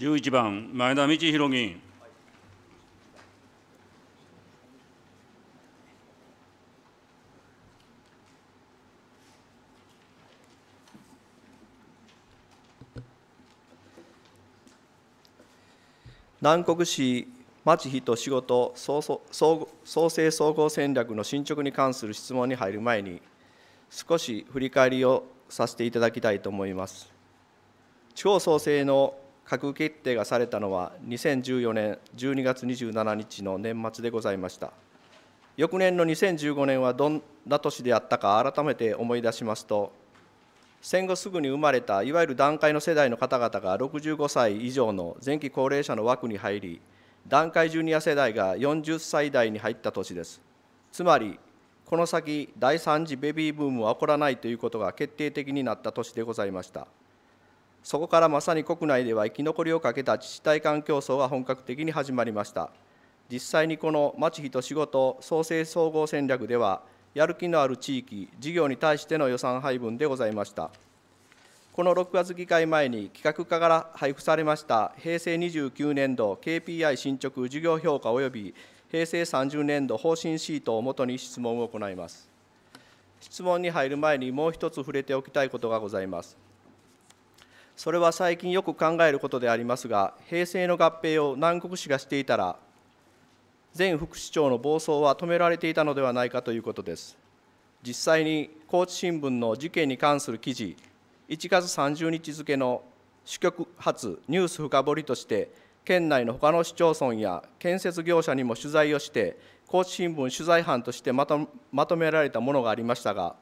11番、前田道博議員。南国市町人仕事創生総合戦略の進捗に関する質問に入る前に少し振り返りをさせていただきたいと思います地方創生の閣議決定がされたのは2014年12月27日の年末でございました翌年の2015年はどんな年であったか改めて思い出しますと戦後すぐに生まれたいわゆる団塊の世代の方々が65歳以上の前期高齢者の枠に入り団塊ジュニア世代が40歳代に入った年ですつまりこの先第3次ベビーブームは起こらないということが決定的になった年でございました。そこからまさに国内では生き残りをかけた自治体間競争が本格的に始まりました実際にこのまちひと仕事創生総合戦略ではやる気のある地域事業に対しての予算配分でございましたこの6月議会前に企画課から配布されました平成29年度 KPI 進捗事業評価及び平成30年度方針シートをもとに質問を行います質問に入る前にもう一つ触れておきたいことがございますそれは最近よく考えることでありますが平成の合併を南国市がしていたら前副市長の暴走は止められていたのではないかということです実際に高知新聞の事件に関する記事1月30日付の支局発ニュース深掘りとして県内の他の市町村や建設業者にも取材をして高知新聞取材班としてまとめられたものがありましたが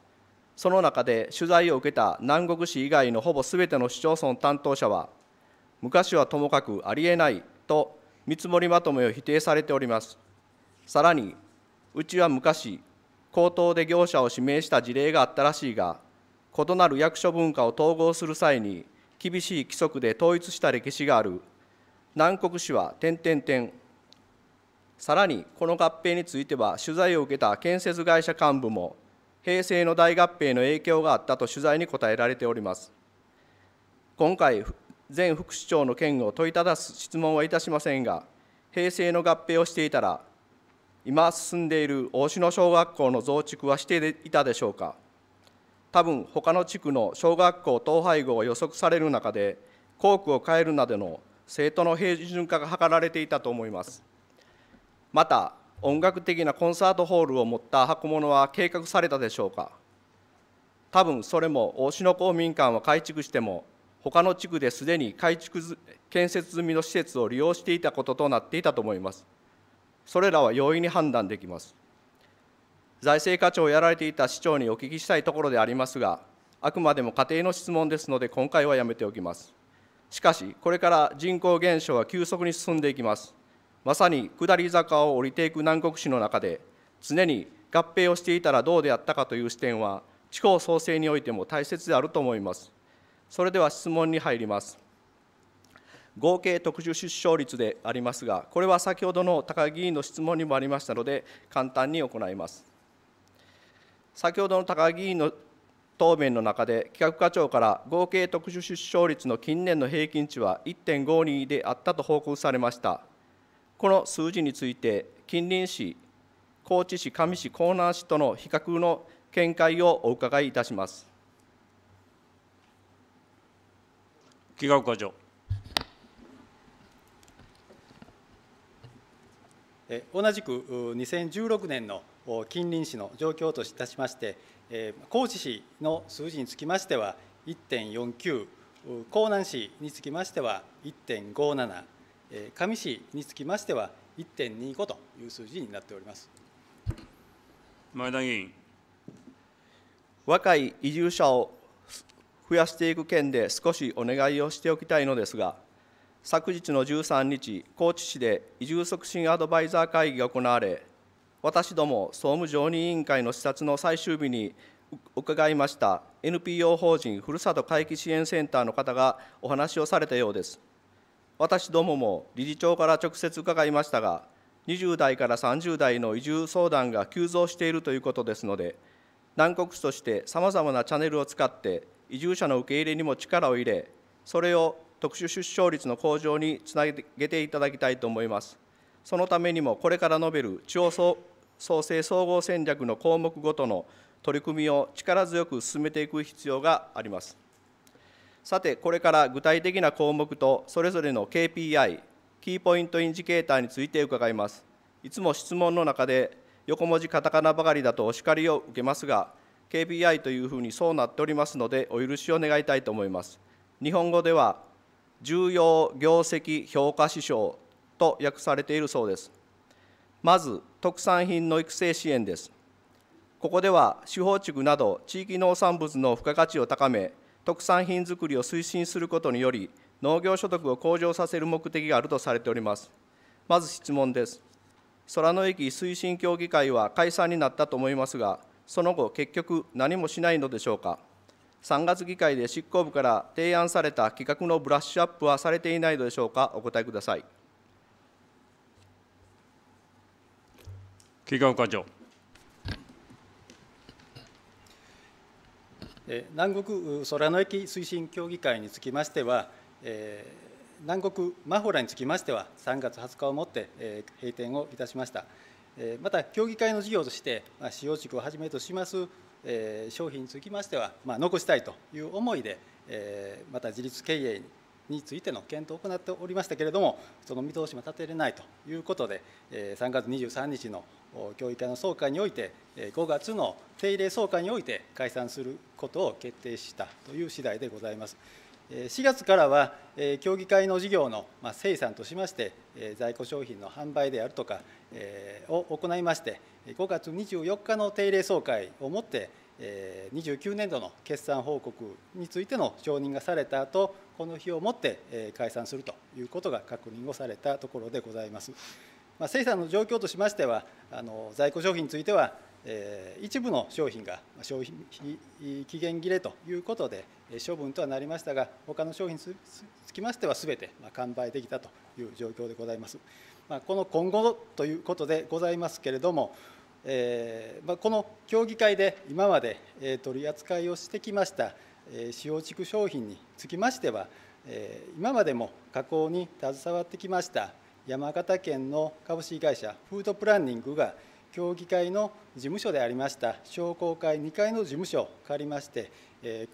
その中で取材を受けた南国市以外のほぼすべての市町村担当者は、昔はともかくありえないと見積もりまとめを否定されております。さらに、うちは昔、口頭で業者を指名した事例があったらしいが、異なる役所文化を統合する際に、厳しい規則で統一した歴史がある、南国市は点々点、さらにこの合併については、取材を受けた建設会社幹部も、平成の大合併の影響があったと取材に答えられております今回前副市長の件を問いただす質問はいたしませんが平成の合併をしていたら今進んでいる大篠小学校の増築はしていたでしょうか多分他の地区の小学校統廃合を予測される中で校区を変えるなどの生徒の平準化が図られていたと思いますまた音楽的なコンサートホールを持った箱物は計画されたでしょうか多分それも大篠公民館を改築しても他の地区ですでに改築建設済みの施設を利用していたこととなっていたと思いますそれらは容易に判断できます財政課長をやられていた市長にお聞きしたいところでありますがあくまでも家庭の質問ですので今回はやめておきますしかしこれから人口減少は急速に進んでいきますまさに下り坂を降りていく南国市の中で常に合併をしていたらどうであったかという視点は地方創生においても大切であると思います。それでは質問に入ります。合計特殊出生率でありますが、これは先ほどの高木議員の質問にもありましたので、簡単に行います。先ほどの高木議員の答弁の中で、企画課長から合計特殊出生率の近年の平均値は1.52であったと報告されました。この数字について近隣市高知市上市江南市との比較の見解をお伺いいたします木画課長同じく2016年の近隣市の状況といたしまして高知市の数字につきましては1.49江南市につきましては1.57上市につきましては、1.25という数字になっております前田議員。若い移住者を増やしていく件で少しお願いをしておきたいのですが、昨日の13日、高知市で移住促進アドバイザー会議が行われ、私ども総務常任委員会の視察の最終日に伺いました NPO 法人ふるさと回帰支援センターの方がお話をされたようです。私どもも理事長から直接伺いましたが、20代から30代の移住相談が急増しているということですので、南国市としてさまざまなチャンネルを使って、移住者の受け入れにも力を入れ、それを特殊出生率の向上につなげていただきたいと思います。そのためにも、これから述べる地方創生総合戦略の項目ごとの取り組みを力強く進めていく必要があります。さてこれから具体的な項目とそれぞれの KPI キーポイントインジケーターについて伺いますいつも質問の中で横文字カタカナばかりだとお叱りを受けますが KPI というふうにそうなっておりますのでお許しを願いたいと思います日本語では重要業績評価指標と訳されているそうですまず特産品の育成支援ですここでは司法地区など地域農産物の付加価値を高め特産品づくりを推進することにより農業所得を向上させる目的があるとされておりますまず質問です空の駅推進協議会は解散になったと思いますがその後結局何もしないのでしょうか3月議会で執行部から提案された企画のブラッシュアップはされていないのでしょうかお答えください企画課長南国空の駅推進協議会につきましては、え南国マホラにつきましては、3月20日をもって、え閉店をいたしました。えまた、協議会の事業として、まあ、使用地区をはじめとします商品につきましては、まあ、残したいという思いで、また自立経営にについての検討を行っておりましたけれども、その見通しも立てれないということで、3月23日の協議会の総会において、5月の定例総会において解散することを決定したという次第でございます。4月からは、協議会の事業の生産としまして、在庫商品の販売であるとかを行いまして、5月24日の定例総会をもって、29年度の決算報告についての承認がされた後この日をもって解散するということが確認をされたところでございます。まあ、生産の状況としましてはあの在庫商品については、えー、一部の商品が消費期限切れということで処分とはなりましたが他の商品につきましては全て完売できたという状況でございます。まあ、この今後ということでございますけれども、えーまあ、この協議会で今まで取り扱いをしてきました使用畜商品につきましては今までも加工に携わってきました山形県の株式会社フードプランニングが協議会の事務所でありました商工会2階の事務所を借りまして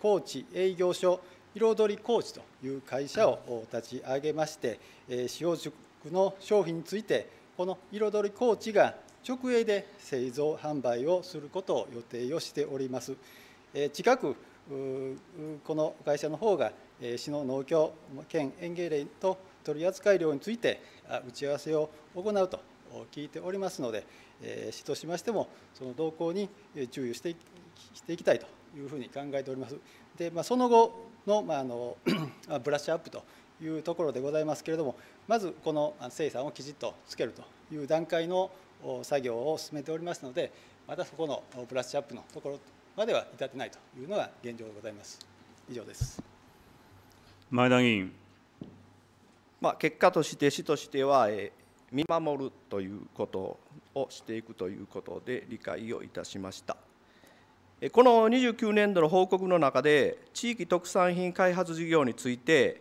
高知営業所彩り高知という会社を立ち上げまして使用区の商品についてこの彩り高知が直営で製造販売をすることを予定をしております近くこの会社の方が市の農協県園芸連と取扱量について打ち合わせを行うと聞いておりますので市としましてもその動向に注意していきたいというふうに考えております。でまあ、その後の,、まあ、あの ブラッシュアップというところでございますけれどもまずこの生産をきちっとつけるという段階の作業を進めておりますのでまたそこのブラッシュアップのところまでは至ってないというのが現状でございます。以上です。前田議員。まあ、結果として、市としては、えー、見守るということをしていくということで理解をいたしました。この29年度の報告の中で、地域特産品開発事業について、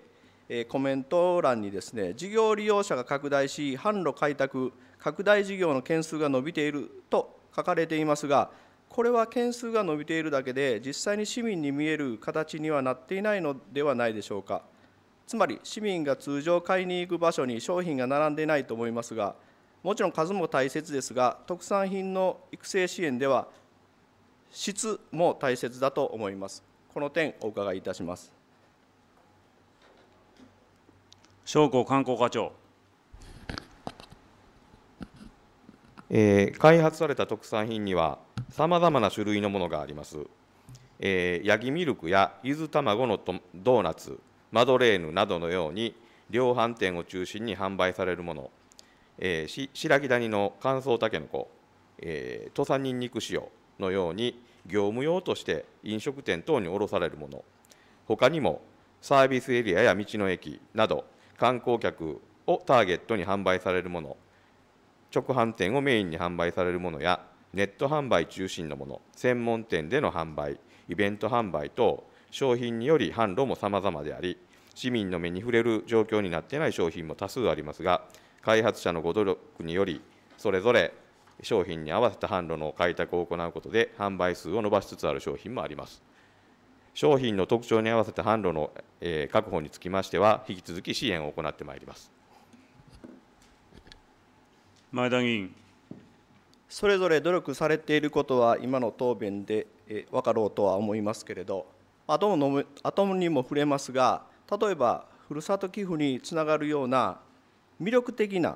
コメント欄にですね、事業利用者が拡大し、販路開拓、拡大事業の件数が伸びていると書かれていますが、これは件数が伸びているだけで、実際に市民に見える形にはなっていないのではないでしょうか。つまり、市民が通常買いに行く場所に商品が並んでいないと思いますが、もちろん数も大切ですが、特産品の育成支援では、質も大切だと思います。この点、お伺いいたします。商工観光課長。えー、開発された特産品にはさまざまな種類のものがあります。えー、ヤギミルクやゆず卵のドーナツ、マドレーヌなどのように量販店を中心に販売されるもの、えー、し白木谷の乾燥たけのこ、えー、土佐にんにく塩のように業務用として飲食店等に卸されるもの、他にもサービスエリアや道の駅など観光客をターゲットに販売されるもの、直販店をメインに販売されるものやネット販売中心のもの専門店での販売イベント販売等商品により販路も様々であり市民の目に触れる状況になっていない商品も多数ありますが開発者のご努力によりそれぞれ商品に合わせた販路の開拓を行うことで販売数を伸ばしつつある商品もあります商品の特徴に合わせた販路の、え確保につきましては引き続き支援を行ってまいります前田議員それぞれ努力されていることは今の答弁で分かろうとは思いますけれど後もにも触れますが例えばふるさと寄付につながるような魅力的な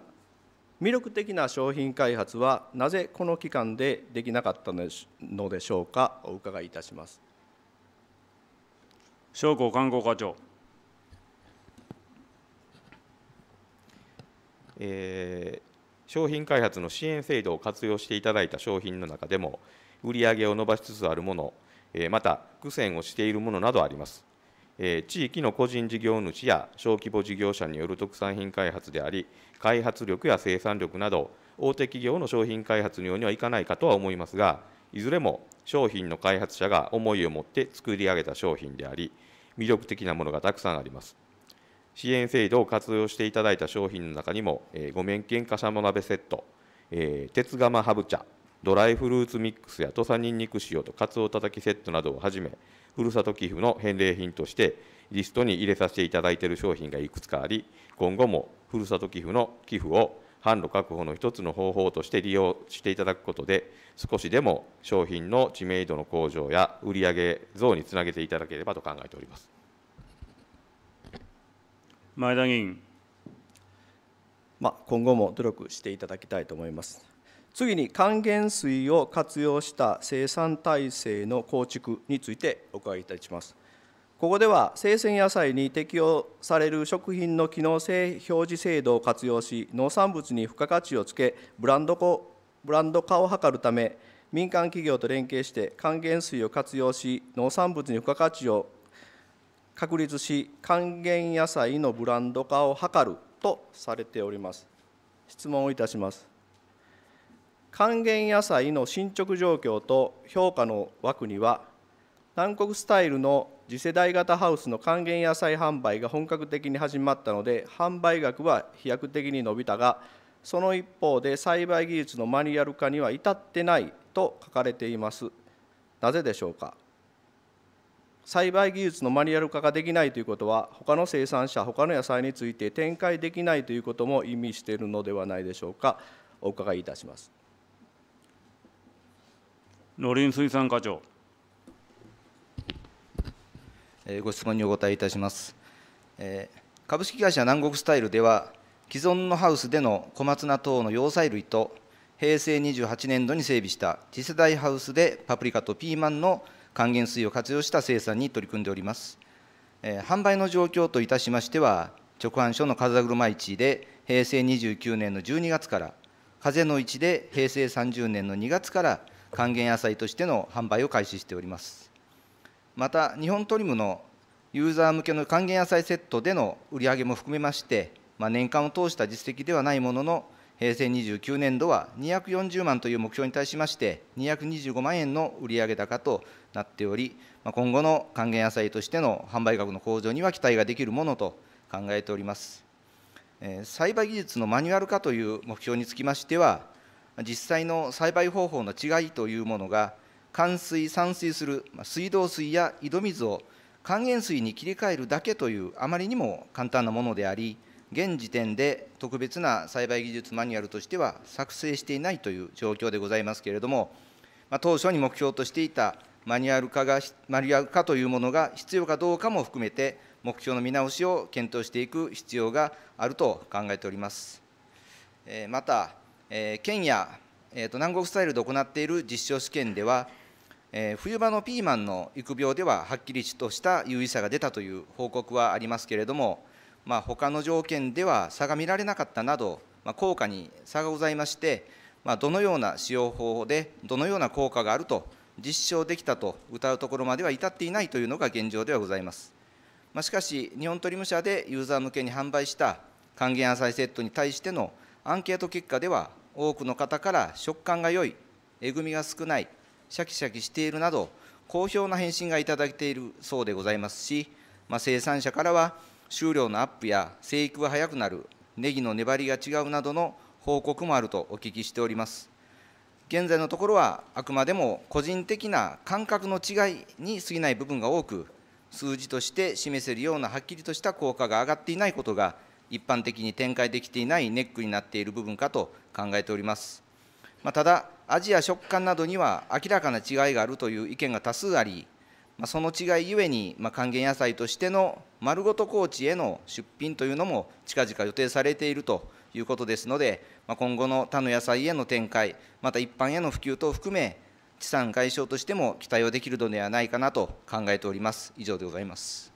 魅力的な商品開発はなぜこの期間でできなかったのでしょうかお伺いいたします商工観光課長、え商品開発の支援制度を活用していただいた商品の中でも、売上を伸ばしつつあるもの、また苦戦をしているものなどあります。地域の個人事業主や小規模事業者による特産品開発であり、開発力や生産力など、大手企業の商品開発のようにはいかないかとは思いますが、いずれも商品の開発者が思いを持って作り上げた商品であり、魅力的なものがたくさんあります。支援制度を活用していただいた商品の中にも、えー、ごめんけんかしゃも鍋セット、えー、鉄釜ハブ茶ドライフルーツミックスや土佐にんにく塩とかつおたたきセットなどをはじめふるさと寄付の返礼品としてリストに入れさせていただいている商品がいくつかあり今後もふるさと寄付の寄付を販路確保の一つの方法として利用していただくことで少しでも商品の知名度の向上や売上増につなげていただければと考えております。前田議員。まあ、今後も努力していただきたいと思います。次に還元水を活用した生産体制の構築についてお伺いいたします。ここでは生鮮野菜に適用される食品の機能性表示制度を活用し農産物に付加価値をつけブランドブランド化を図るため民間企業と連携して還元水を活用し農産物に付加価値を確立し還元野菜のブランド化を図るとされております質問をいたします還元野菜の進捗状況と評価の枠には南国スタイルの次世代型ハウスの還元野菜販売が本格的に始まったので販売額は飛躍的に伸びたがその一方で栽培技術のマニュアル化には至ってないと書かれていますなぜでしょうか栽培技術のマニュアル化ができないということは他の生産者他の野菜について展開できないということも意味しているのではないでしょうかお伺いいたします農林水産課長ご質問にお答えいたします株式会社南国スタイルでは既存のハウスでの小松菜等の要菜類と平成28年度に整備した次世代ハウスでパプリカとピーマンの還元水を活用した生産に取り組んでおります。え販売の状況といたしましては、直販所の風車市で平成29年の12月から、風の市で平成30年の2月から還元野菜としての販売を開始しております。また、日本トリムのユーザー向けの還元野菜セットでの売り上げも含めまして、まあ、年間を通した実績ではないものの、平成29年度は240万という目標に対しまして、225万円の売上高となっており、今後の還元野菜としての販売額の向上には期待ができるものと考えております。栽培技術のマニュアル化という目標につきましては、実際の栽培方法の違いというものが、灌水・散水する水道水や井戸水を還元水に切り替えるだけというあまりにも簡単なものであり現時点で特別な栽培技術マニュアルとしては作成していないという状況でございますけれども、まあ、当初に目標としていたマニュアル化がマニュアル化というものが必要かどうかも含めて目標の見直しを検討していく必要があると考えております。えまた、え県や、えと南国スタイルで行っている実証試験では、え冬場のピーマンの育苗でははっきりとした有意差が出たという報告はありますけれども、まあ、他の条件では差が見られなかったなど、まあ、効果に差がございまして、まあ、どのような使用方法でどのような効果があると実証できたと謳うところまでは至っていないというのが現状ではございます、まあ、しかし日本り務社でユーザー向けに販売した還元野菜セットに対してのアンケート結果では多くの方から食感が良いえぐみが少ないシャキシャキしているなど好評な返信がいただいているそうでございますし、まあ、生産者からは収量のアップや生育が早くなるネギの粘りが違うなどの報告もあるとお聞きしております現在のところはあくまでも個人的な感覚の違いに過ぎない部分が多く数字として示せるようなはっきりとした効果が上がっていないことが一般的に展開できていないネックになっている部分かと考えております、まあ、ただ味や食感などには明らかな違いがあるという意見が多数ありまあ、その違いゆえに、まあ、還元野菜としての丸ごと高知への出品というのも近々予定されているということですので、まあ、今後の他の野菜への展開また一般への普及等を含め地産解消としても期待をできるのではないかなと考えております以上でございます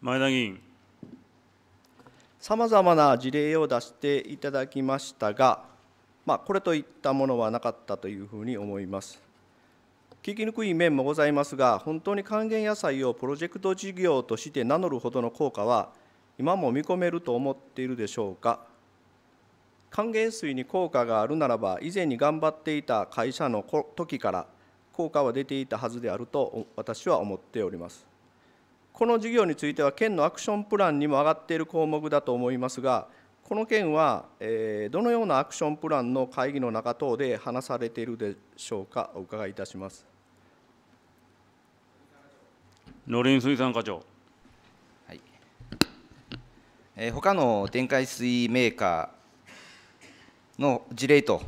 前田議員さまざまな事例を出していただきましたが、まあ、これといったものはなかったというふうに思います聞きにくい面もございますが、本当に還元野菜をプロジェクト事業として名乗るほどの効果は、今も見込めると思っているでしょうか。還元水に効果があるならば、以前に頑張っていた会社の時から効果は出ていたはずであると私は思っております。この事業については、県のアクションプランにも上がっている項目だと思いますが、この件は、えどのようなアクションプランの会議の中等で話されているでしょうか、お伺いいたします。農林水産課長。はい。えー、他の電解水メーカーの事例と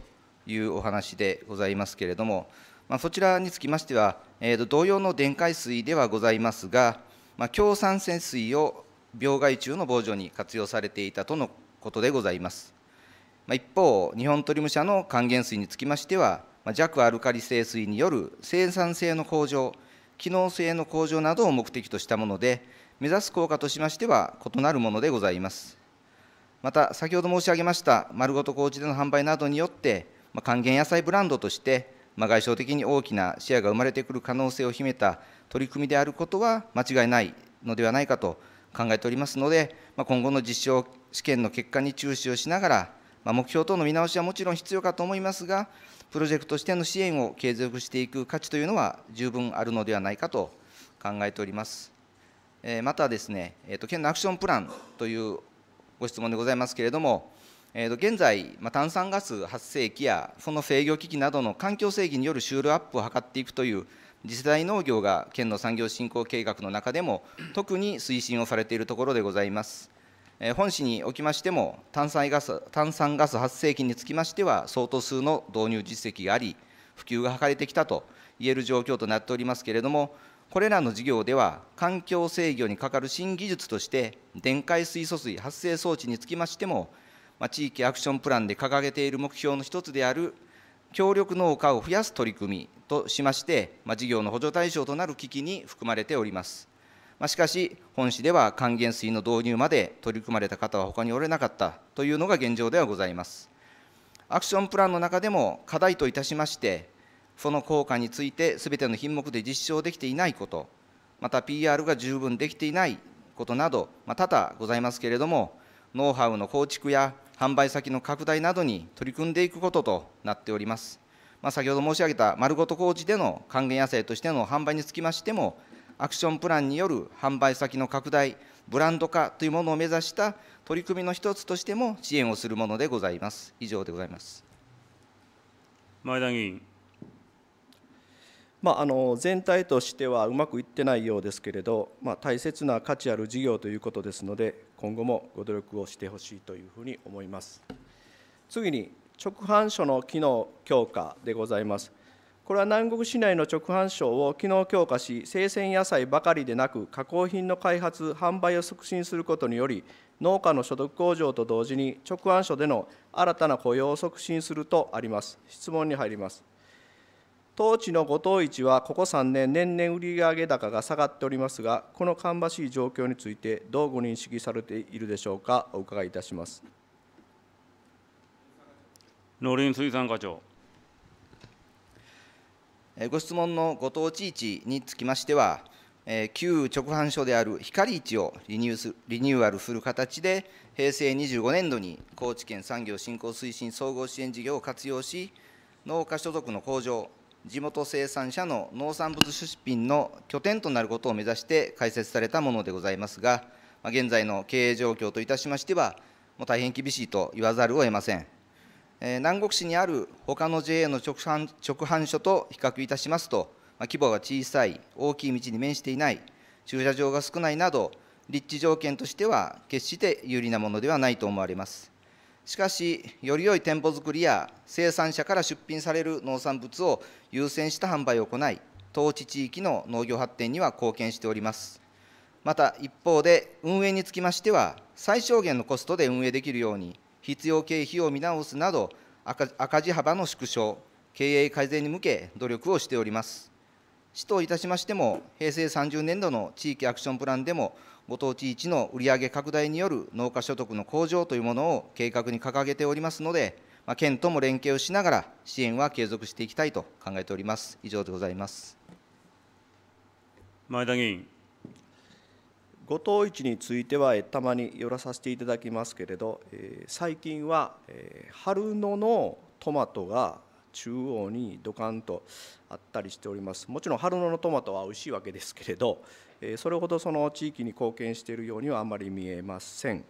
いうお話でございますけれども、まあ、そちらにつきましては、えー、と同様の電解水ではございますが、まあ、強酸泉水を病害虫の防除に活用されていたとのことでございます。まあ、一方、日本トリム社の還元水につきましては、まあ、弱アルカリ性水による生産性の向上、機能性の向上などを目的としたもので目指す効果としましては異なるものでございますまた先ほど申し上げました丸ごと事での販売などによって、まあ、還元野菜ブランドとして、まあ、外傷的に大きなシェアが生まれてくる可能性を秘めた取り組みであることは間違いないのではないかと考えておりますので、まあ、今後の実証試験の結果に注視をしながら、まあ、目標等の見直しはもちろん必要かと思いますが、プロジェクトしての支援を継続していく価値というのは十分あるのではないかと考えております。えまたですね、えー、と県のアクションプランというご質問でございますけれども、えー、と現在、ま炭酸ガス発生器やその制御機器などの環境制限による収量アップを図っていくという次世代農業が県の産業振興計画の中でも特に推進をされているところでございます。本市におきましても炭酸ガス炭酸ガス発生器につきましては相当数の導入実績があり普及が図れてきたといえる状況となっておりますけれどもこれらの事業では環境制御にかかる新技術として電解水素水発生装置につきましても、まあ、地域アクションプランで掲げている目標の一つである協力農家を増やす取り組みとしまして、まあ、事業の補助対象となる機器に含まれております。まあ、しかし本市では還元水の導入まで取り組まれた方は他におれなかったというのが現状ではございますアクションプランの中でも課題といたしましてその効果についてすべての品目で実証できていないことまた PR が十分できていないことなど、まあ、多々ございますけれどもノウハウの構築や販売先の拡大などに取り組んでいくこととなっております、まあ、先ほど申し上げた丸ごと工事での還元野菜としての販売につきましてもアクションプランによる販売先の拡大、ブランド化というものを目指した取り組みの一つとしても支援をするものでございます。以上でございます。前田議員。まあ、あの全体としてはうまくいってないようですけれど、まあ、大切な価値ある事業ということですので、今後もご努力をしてほしいというふうに思います。次に、直販所の機能強化でございます。これは南国市内の直販省を機能強化し、生鮮野菜ばかりでなく、加工品の開発、販売を促進することにより、農家の所得向上と同時に、直販所での新たな雇用を促進するとあります。質問に入ります。当地の五島市はここ3年、年々売上高が下がっておりますが、この芳しい状況について、どうご認識されているでしょうか、お伺いいたします農林水産課長。ご質問のご当地位置につきましては、旧直販所である光市をリニューリニューアルする形で、平成25年度に高知県産業振興推進総合支援事業を活用し、農家所得の向上、地元生産者の農産物出品の拠点となることを目指して開設されたものでございますが、現在の経営状況といたしましては、もう大変厳しいと言わざるを得ません。え南国市にある他の JA の直販直販所と比較いたしますと、まあ、規模が小さい、大きい道に面していない、駐車場が少ないなど、立地条件としては決して有利なものではないと思われます。しかし、より良い店舗づくりや生産者から出品される農産物を優先した販売を行い、当地地域の農業発展には貢献しております。また一方で、運営につきましては、最小限のコストで運営できるように、必要経費を見直すなど赤字幅の縮小経営改善に向け努力をしております市といたしましても平成30年度の地域アクションプランでもご当地一の売上拡大による農家所得の向上というものを計画に掲げておりますので、まあ、県とも連携をしながら支援は継続していきたいと考えております以上でございます前田議員ご当市についてはたまに寄らさせていただきますけれど、え最近は、え春野のトマトが中央にドカンとあったりしておりますもちろん春野のトマトは美味しいわけですけれど、えそれほどその地域に貢献しているようにはあまり見えません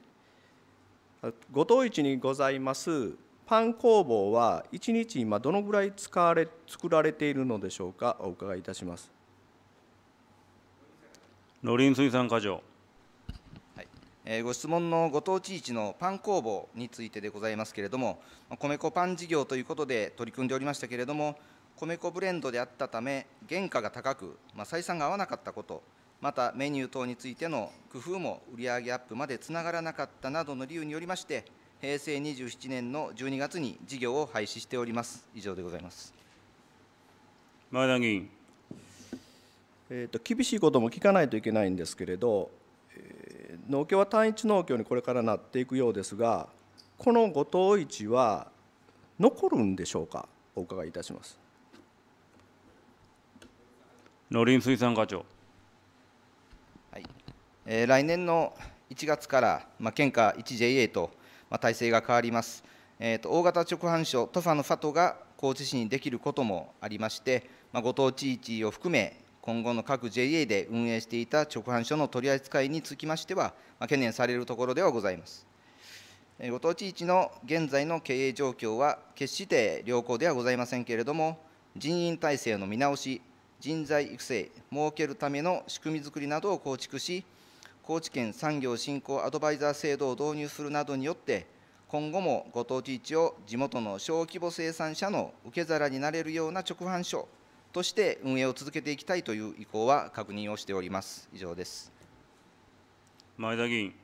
ご当市にございますパン工房は1日今どのぐらい使われ作られているのでしょうかお伺いいたします農林水産課長えご質問のご当地市のパン工房についてでございますけれども、米粉パン事業ということで取り組んでおりましたけれども、米粉ブレンドであったため、原価が高く、まあ、採算が合わなかったこと、またメニュー等についての工夫も売上アップまでつながらなかったなどの理由によりまして、平成27年の12月に事業を廃止しております。以上でございます。前田議員。えーと厳しいことも聞かないといけないんですけれど、農協は単一農協にこれからなっていくようですがこのご当市は残るんでしょうかお伺いいたします農林水産課長、はいえー、来年の1月から、まあ、県下 1JA と、まあ、体制が変わります、えーと、大型直販所トファのファトが高知市にできることもありまして、まあ、ご当地一を含め今後の各 JA で運営していた直販所の取り扱いにつきましては、ま懸念されるところではございます。ご当地市の現在の経営状況は決して良好ではございませんけれども、人員体制の見直し、人材育成、設けるための仕組みづくりなどを構築し、高知県産業振興アドバイザー制度を導入するなどによって、今後もご当地市を地元の小規模生産者の受け皿になれるような直販所として運営を続けていきたいという意向は確認をしております以上です前田議員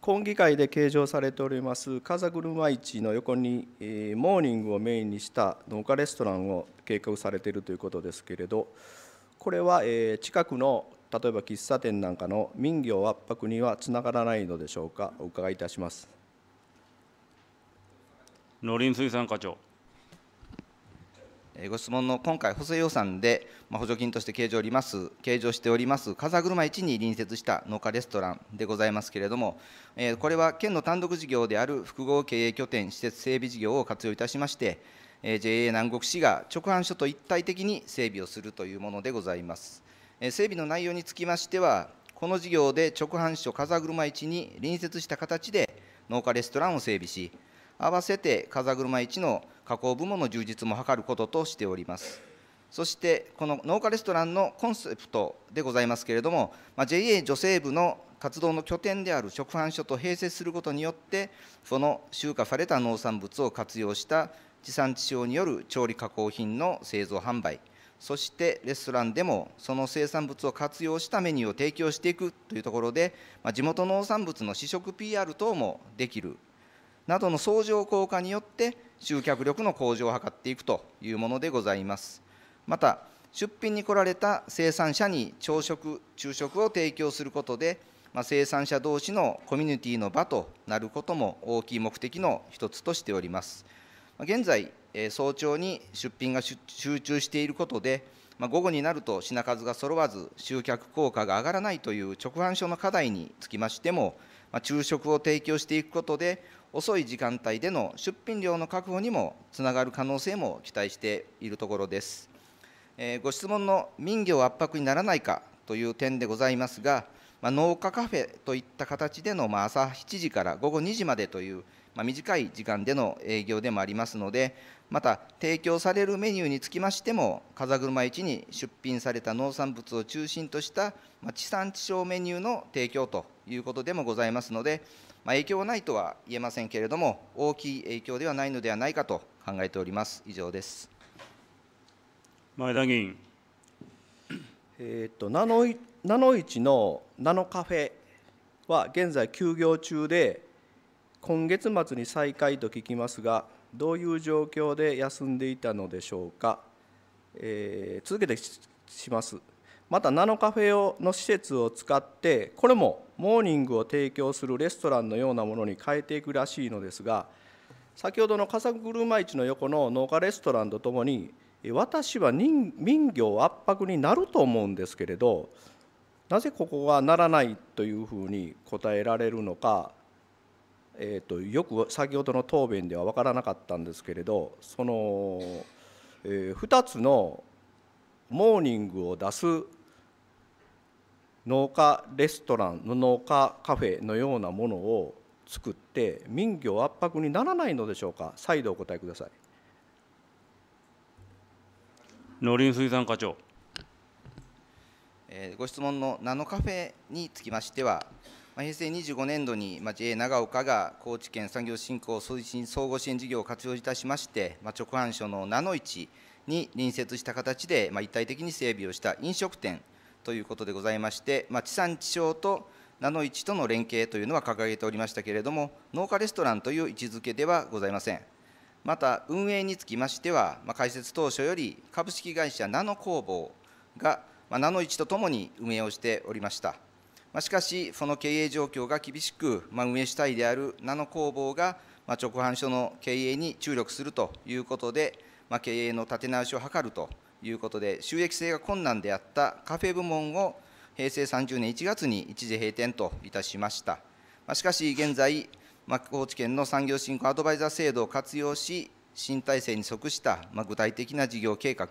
今議会で計上されております風車市の横に、えー、モーニングをメインにした農家レストランを計画されているということですけれどこれは、えー、近くの例えば喫茶店なんかの民業圧迫にはつながらないのでしょうかお伺いいたします農林水産課長ご質問の今回補正予算で補助金として計上おります計上しております風車市に隣接した農家レストランでございますけれどもこれは県の単独事業である複合経営拠点施設整備事業を活用いたしまして JA 南国市が直販所と一体的に整備をするというものでございます整備の内容につきましてはこの事業で直販所風車市に隣接した形で農家レストランを整備し合わせて風車市の加工部門の充実も図ることとしておりますそしてこの農家レストランのコンセプトでございますけれども、まあ、JA 女性部の活動の拠点である食販所と併設することによってその集荷された農産物を活用した地産地消による調理加工品の製造販売そしてレストランでもその生産物を活用したメニューを提供していくというところで、まあ、地元農産物の試食 PR 等もできるなどの相乗効果によって集客力の向上を図っていくというものでございますまた出品に来られた生産者に朝食昼食を提供することで、まあ、生産者同士のコミュニティの場となることも大きい目的の一つとしております現在早朝に出品が集中していることで、まあ、午後になると品数が揃わず集客効果が上がらないという直販所の課題につきましてもま昼食を提供していくことで遅い時間帯での出品量の確保にもつながる可能性も期待しているところです、えご質問の民業圧迫にならないかという点でございますが、ま農家カフェといった形での、ま朝7時から午後2時までというまあ、短い時間での営業でもありますのでまた提供されるメニューにつきましても風車市に出品された農産物を中心とした、まあ、地産地消メニューの提供ということでもございますので、まあ、影響はないとは言えませんけれども大きい影響ではないのではないかと考えております以上です前田議員えー、っとナノイナノイチのナノカフェは現在休業中で今月末に再開と聞きますが、どういう状況で休んでいたのでしょうか、えー、続けてします。また、ナノカフェ用の施設を使って、これもモーニングを提供するレストランのようなものに変えていくらしいのですが、先ほどの笠車市の横の農家レストランとともに、私は民業圧迫になると思うんですけれど、なぜここがならないというふうに答えられるのか、えーと、よく先ほどの答弁では分からなかったんですけれどその、えー、2つのモーニングを出す農家レストランの農家カフェのようなものを作って民業圧迫にならないのでしょうか再度お答えください農林水産課長、えー、ご質問のナノカフェにつきましてはまあ、平成25年度に、まあ、JA 長岡が高知県産業振興推進総合支援事業を活用いたしまして、まあ、直販所のナノ市に隣接した形で、まあ、一体的に整備をした飲食店ということでございまして、まあ、地産地消とナノ市との連携というのは掲げておりましたけれども農家レストランという位置づけではございませんまた運営につきましては、まあ、開設当初より株式会社ナノ工房が、まあ、ナノイチとともに運営をしておりましたましかし、その経営状況が厳しく、ま運営主体であるナノ工房が、ま直販所の経営に注力するということで、ま経営の立て直しを図るということで、収益性が困難であったカフェ部門を平成30年1月に一時閉店といたしました。ましかし、現在、ま高知県の産業振興アドバイザー制度を活用し、新体制に即した、ま具体的な事業計画、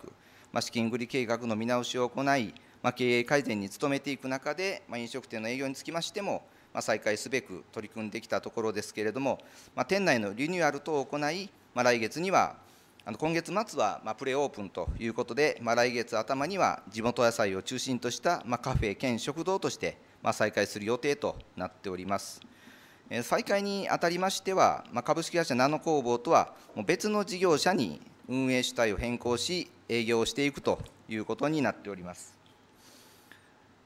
ま資金繰り計画の見直しを行い、まあ、経営改善に努めていく中で、まあ、飲食店の営業につきましても、まあ、再開すべく取り組んできたところですけれども、まあ、店内のリニューアル等を行い、まあ、来月にはあの今月末はまプレオープンということで、ま来月頭には地元野菜を中心としたまカフェ兼食堂としてま再開する予定となっております。再開にあたりましては、ま株式会社ナノ工房とは別の事業者に運営主体を変更し営業をしていくということになっております。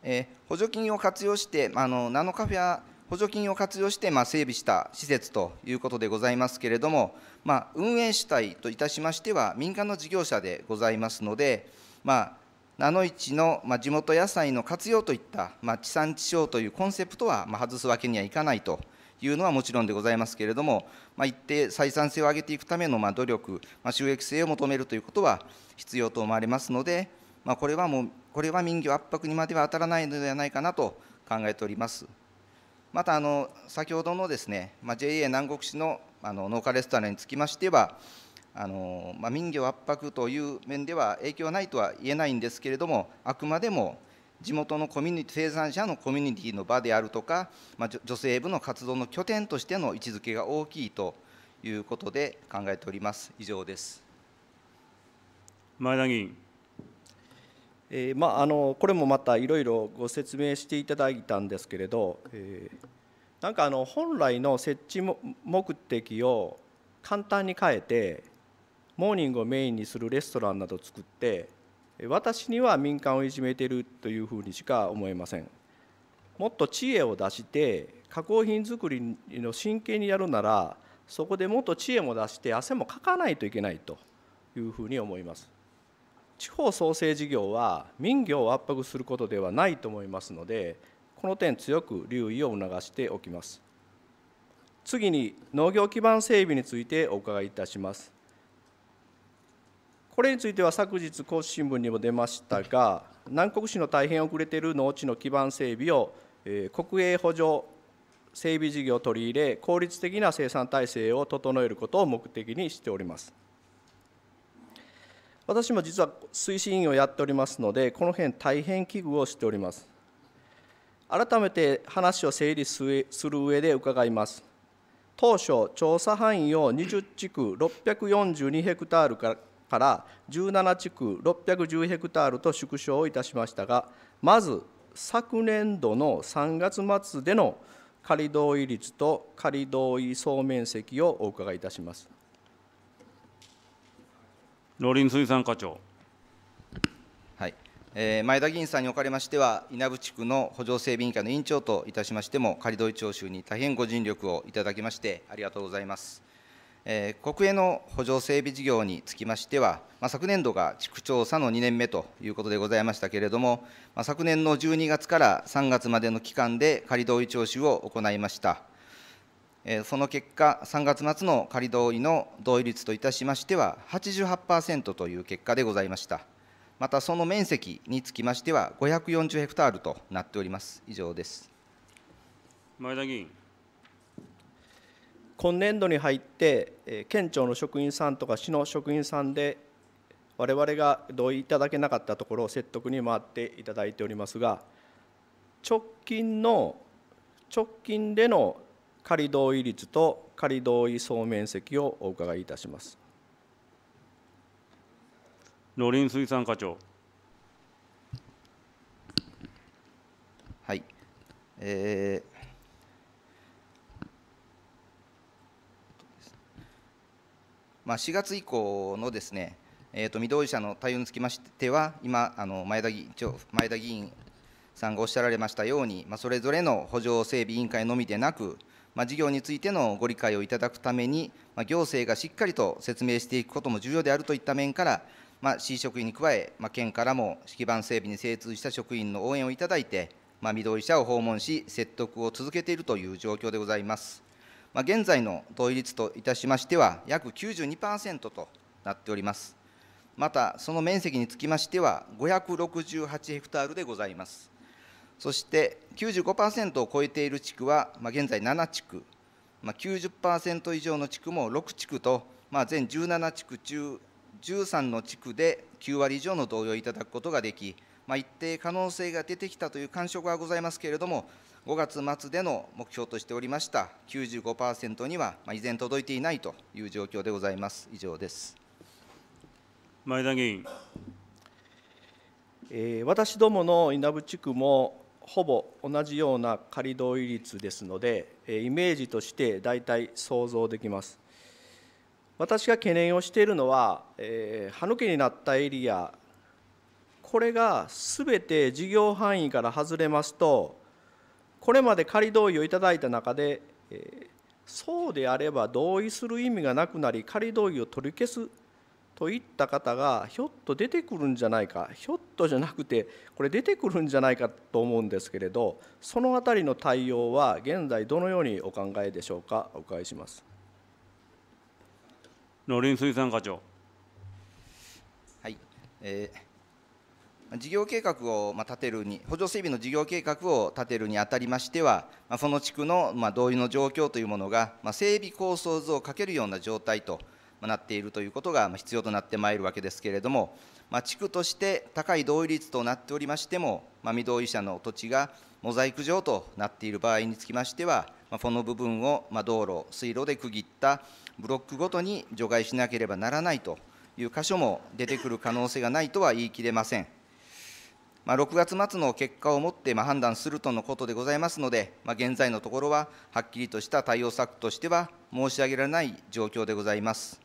えー、補助金を活用して、あのナノカフェは補助金を活用して、まあ、整備した施設ということでございますけれども、まあ、運営主体といたしましては、民間の事業者でございますので、まあ、ナノイチの、まあ、地元野菜の活用といった、まあ、地産地消というコンセプトは、まあ、外すわけにはいかないというのはもちろんでございますけれども、まあ、一定採算性を上げていくための、ま努力、ま収益性を求めるということは必要と思われますので、まあ、これはもうこれは民業圧迫にまでは当たらないのではないかなと考えております。またあの先ほどのですね、まあ、JA 南国市のあの農家レストランにつきましてはあの、まあ、民業圧迫という面では影響はないとは言えないんですけれどもあくまでも地元のコミュニティ生産者のコミュニティの場であるとか、まあ、女性部の活動の拠点としての位置づけが大きいということで考えております。以上です前田議員えー、まあ、あのこれもまたいろいろご説明していただいたんですけれど、えー、なんかあの本来の設置目的を簡単に変えてモーニングをメインにするレストランなど作って私には民間をいじめてるというふうにしか思えませんもっと知恵を出して加工品作りの真剣にやるならそこでもっと知恵も出して汗もかかないといけないというふうに思います地方創生事業は民業を圧迫することではないと思いますのでこの点強く留意を促しておきます次に農業基盤整備についてお伺いいたしますこれについては昨日公知新聞にも出ましたが南国市の大変遅れている農地の基盤整備を、え国営補助整備事業を取り入れ効率的な生産体制を整えることを目的にしております。私も実は推進員をやっておりますのでこの辺大変危惧をしております改めて話を整理する上で伺います当初調査範囲を20地区642ヘクタールから17地区610ヘクタールと縮小をいたしましたがまず昨年度の3月末での仮同意率と仮同意総面積をお伺いいたします。農林水産課長。はいえー、前田議員さんにおかれましては、稲部地区の補助整備委員会の委員長といたしましても、仮同意徴収に大変ご尽力をいただきまして、ありがとうございます。えー、国営の補助整備事業につきましては、まあ、昨年度が地区調査の2年目ということでございましたけれども、まあ、昨年の12月から3月までの期間で仮同意聴取を行いました。その結果、3月末の仮同意の同意率といたしましては、88%という結果でございました。また、その面積につきましては、540ヘクタールとなっております。以上です。前田議員。今年度に入って、県庁の職員さんとか市の職員さんで、われわれが同意いただけなかったところを説得に回っていただいておりますが、直近の、直近での仮同意率と仮同意総面積をお伺いいたします。農林水産課長。はい。えーまあ、4月以降のですね、えー、と未同意者の対応につきましては、今、あの前田議前田議員さんがおっしゃられましたように、まあ、それぞれの補助整備委員会のみでなく、まあ、事業についてのご理解をいただくために、まあ、行政がしっかりと説明していくことも重要であるといった面から、まあ、市職員に加え、まあ、県からも指揮盤整備に精通した職員の応援をいただいて、まあ、緑社を訪問し、説得を続けているという状況でございます。まあ、現在の同意率といたしましては、約92%となっております。また、その面積につきましては、568ヘクタールでございます。そして95%を超えている地区は、まあ、現在7地区、まあ、90%以上の地区も6地区と、まあ、全17地区中13の地区で9割以上の同意をいただくことができ、まあ、一定可能性が出てきたという感触はございますけれども、5月末での目標としておりました95%には依然届いていないという状況でございます。以上です前田議員、え私どもの稲部地区もほぼ同じような仮同意率ですのでイメージとして大体想像できます私が懸念をしているのは、え歯抜けになったエリアこれが全て事業範囲から外れますとこれまで仮同意をいただいた中で、えそうであれば同意する意味がなくなり仮同意を取り消すといった方がひょっと出てくるんじゃないかひょっとじゃなくてこれ出てくるんじゃないかと思うんですけれどそのあたりの対応は現在どのようにお考えでしょうかお伺いします農林水産課長はい、えー、事業計画を立てるに補助整備の事業計画を立てるにあたりましてはその地区の同意の状況というものが整備構想図をかけるような状態となっているということが必要となってまいるわけですけれども、まあ、地区として高い同意率となっておりましても、まあ、未同意者の土地がモザイク状となっている場合につきましては、まあ、この部分を、ま道路、水路で区切ったブロックごとに除外しなければならないという箇所も出てくる可能性がないとは言い切れません。まあ、6月末の結果をもってま判断するとのことでございますので、まあ、現在のところははっきりとした対応策としては申し上げられない状況でございます。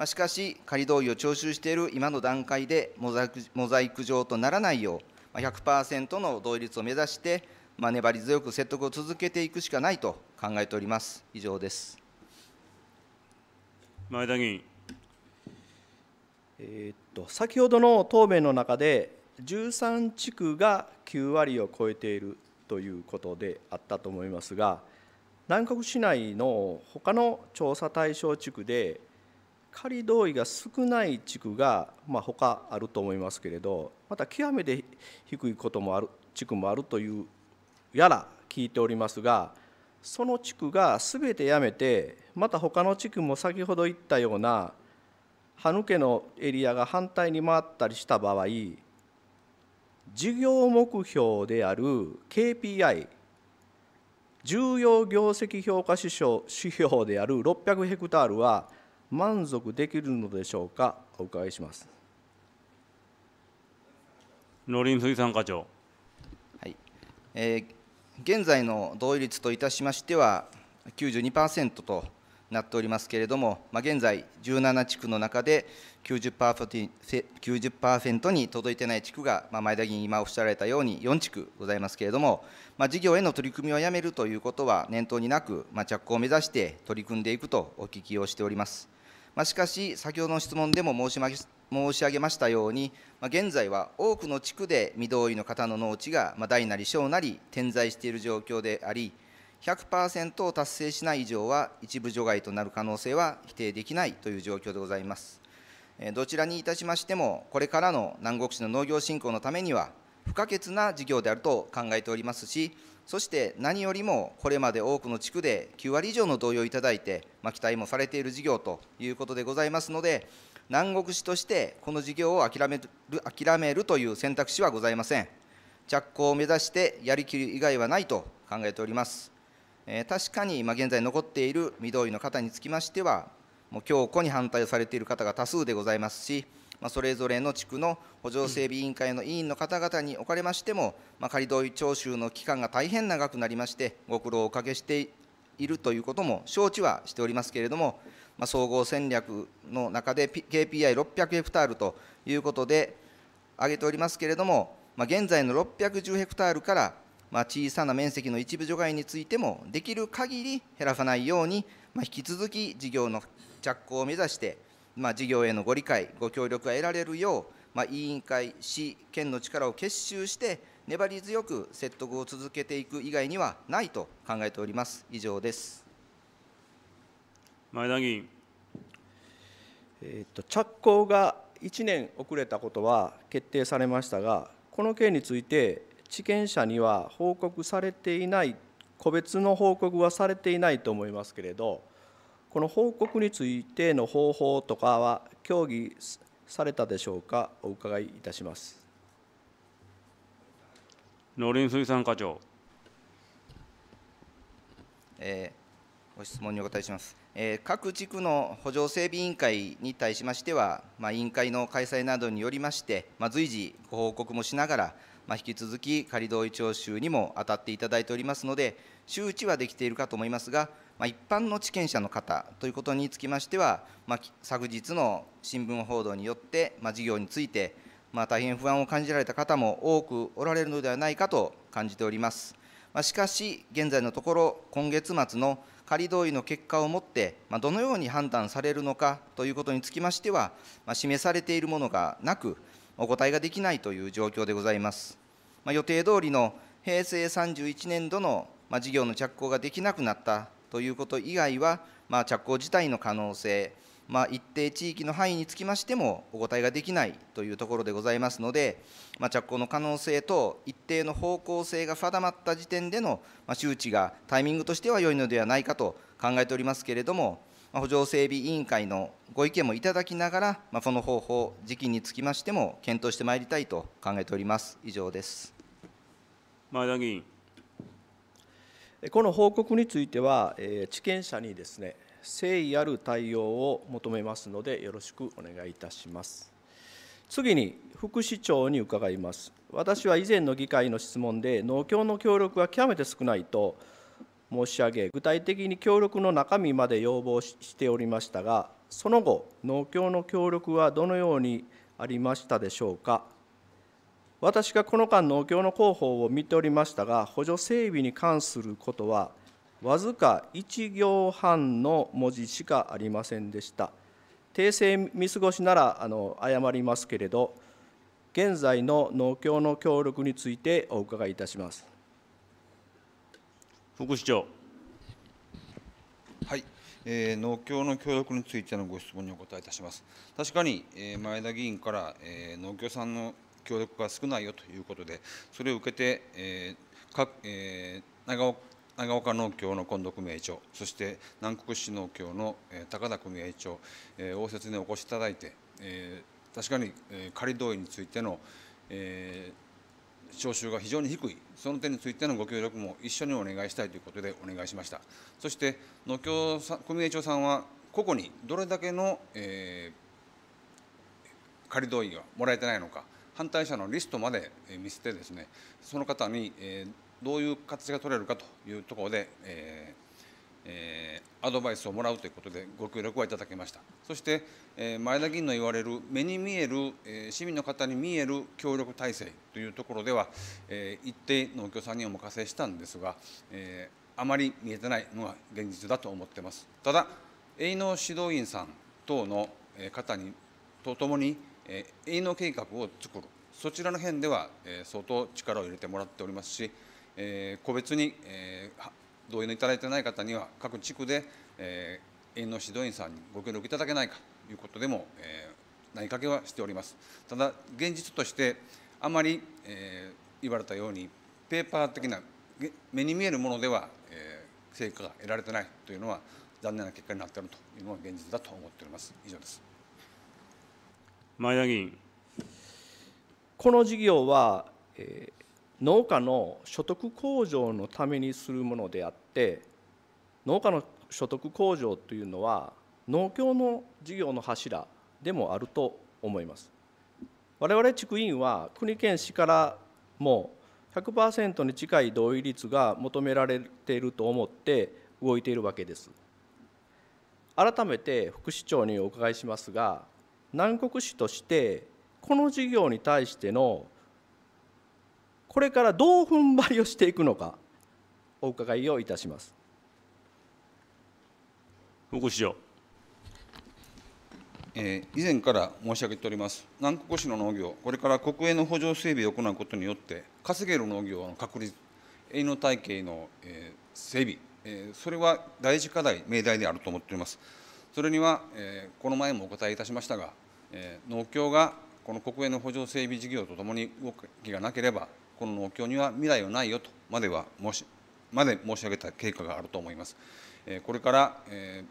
まあ、しかし、仮同意を徴収している今の段階でモザイクモザイク状とならないよう、100%の同意率を目指して、まあ、粘り強く説得を続けていくしかないと考えております。以上です前田議員。えー、っと先ほどの答弁の中で、13地区が9割を超えているということであったと思いますが、南国市内の他の調査対象地区で仮同意が少ない地区が、まあ、他あると思いますけれどまた極めて低いこともある地区もあるというやら聞いておりますがその地区が全てやめてまた他の地区も先ほど言ったような歯抜けのエリアが反対に回ったりした場合事業目標である KPI 重要業績評価指標である600ヘクタールは満足できるのでしょうかお伺いします農林水産課長、はいえー、現在の同意率といたしましては92%となっておりますけれども、まあ、現在17地区の中で 90%, 90に届いてない地区が、まあ、前田議員今おっしゃられたように4地区ございますけれども、まあ、事業への取り組みをやめるということは念頭になく、まあ、着工を目指して取り組んでいくとお聞きをしております。まあ、しかし、先ほどの質問でも申し申し上げましたように、まあ、現在は多くの地区で未同意の方の農地が、まあ、大なり小なり点在している状況であり、100%を達成しない以上は一部除外となる可能性は否定できないという状況でございます。どちらにいたしましても、これからの南国市の農業振興のためには、不可欠な事業であると考えておりますし、そして何よりもこれまで多くの地区で9割以上の同意をいただいて、まあ、期待もされている事業ということでございますので、南国市としてこの事業を諦める諦めるという選択肢はございません。着工を目指してやりきる以外はないと考えております。えー、確かに今現在残っている未同意の方につきましては、もう強固に反対をされている方が多数でございますし、まそれぞれの地区の補助整備委員会の委員の方々におかれましても、ま仮同意徴収の期間が大変長くなりましてご苦労をおかけしているということも承知はしておりますけれども、ま総合戦略の中で KPI600 ヘクタールということで挙げておりますけれども、ま現在の610ヘクタールからまあ、小さな面積の一部除外についてもできる限り減らさないように、まあ、引き続き事業の着工を目指してまあ、事業へのご理解、ご協力が得られるよう、まあ、委員会、市、県の力を結集して、粘り強く説得を続けていく以外にはないと考えております。以上です。前田議員。えっと着工が1年遅れたことは決定されましたが、この件について地権者には報告されていない個別の報告はされていないと思いますけれどこの報告についての方法とかは協議されたでしょうか、お伺いいたします。農林水産課長。えー、ご質問にお答えします。えー、各地区の補助整備委員会に対しましては、まあ、委員会の開催などによりまして、まあ、随時ご報告もしながら、まあ、引き続き仮同意徴収にも当たっていただいておりますので、周知はできているかと思いますが、まあ、一般の地権者の方ということにつきましては、まあ、昨日の新聞報道によって、まあ、事業について、まあ、大変不安を感じられた方も多くおられるのではないかと感じております。まあ、しかし、現在のところ、今月末の仮同意の結果をもって、まあ、どのように判断されるのかということにつきましては、まあ、示されているものがなく、お答えができないという状況でございます。まあ、予定通りの平成31年度の事業の着工ができなくなったということ以外は、まあ、着工自体の可能性、まあ、一定地域の範囲につきましてもお答えができないというところでございますので、まあ、着工の可能性と一定の方向性が定まった時点での、ま周知がタイミングとしては良いのではないかと考えておりますけれども、ま補助整備委員会のご意見もいただきながら、まこの方法、時期につきましても検討してまいりたいと考えております。以上です前田議員この報告については、地権者にですね、誠意ある対応を求めますので、よろしくお願いいたします。次に、副市長に伺います。私は以前の議会の質問で、農協の協力は極めて少ないと申し上げ、具体的に協力の中身まで要望しておりましたが、その後、農協の協力はどのようにありましたでしょうか。私がこの間農協の広報を見ておりましたが、補助整備に関することは、わずか1行半の文字しかありませんでした。訂正見過ごしならあの謝りますけれど、現在の農協の協力についてお伺いいたします。副市長。はい、えー、農協の協力についてのご質問にお答えいたします。確かに、えー、前田議員から、えー、農協さんの協力が少ないよということでそれを受けて、えーかえー、長岡長岡農協の近藤組合長そして南国市農協の高田組合長応接にお越しいただいて確かに仮同意についての招集が非常に低いその点についてのご協力も一緒にお願いしたいということでお願いしましたそして農協組合長さんは個々にどれだけの仮同意がもらえてないのか反対者のリストまで見せてですねその方にどういう形が取れるかというところで、えーえー、アドバイスをもらうということでご協力をいただきましたそして、えー、前田議員の言われる目に見える、えー、市民の方に見える協力体制というところでは、えー、一定農協さんにお任せしたんですが、えー、あまり見えてないのが現実だと思ってますただ営農指導員さん等の方にとともにえ営農計画を作るそちらの辺では、え相当力を入れてもらっておりますし、え個別に、えー、同意のいただいてない方には各地区で、え営農指導員さんにご協力いただけないかということでも、え何かけはしておりますただ現実としてあまり、え言われたようにペーパー的な目に見えるものでは、え成果が得られてないというのは残念な結果になっているというのが現実だと思っております以上です前田議員。この事業は、えー、農家の所得向上のためにするものであって農家の所得向上というのは農協の事業の柱でもあると思います我々地区委員は国県市からも100%に近い同意率が求められていると思って動いているわけです改めて副市長にお伺いしますが南国市としてこの事業に対してのこれからどう踏ん張りをしていくのかお伺いをいたします福祉長、えー、以前から申し上げております南国市の農業これから国営の補助整備を行うことによって稼げる農業の確立営農体系の、えー、整備、えー、それは第一課題命題であると思っておりますそれには、えー、この前もお答えいたしましたが農協がこの国営の補助整備事業とともに動きがなければこの農協には未来はないよとまでは申しまで申し上げた経過があると思います。これから、え